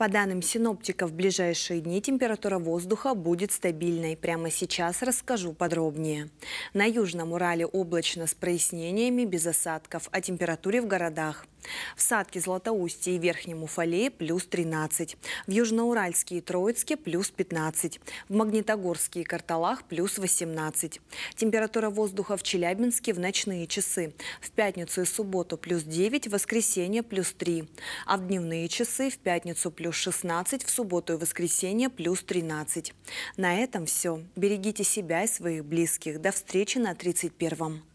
По данным синоптиков, в ближайшие дни температура воздуха будет стабильной. Прямо сейчас расскажу подробнее. На Южном Урале облачно с прояснениями, без осадков, о температуре в городах. В Садке, Златоусте и Верхнем Уфале плюс 13. В Южноуральске и Троицке плюс 15. В Магнитогорске и Карталах плюс 18. Температура воздуха в Челябинске в ночные часы. В пятницу и субботу плюс 9, в воскресенье плюс 3. А в дневные часы в пятницу плюс плюс 16, в субботу и воскресенье плюс 13. На этом все. Берегите себя и своих близких. До встречи на 31-м.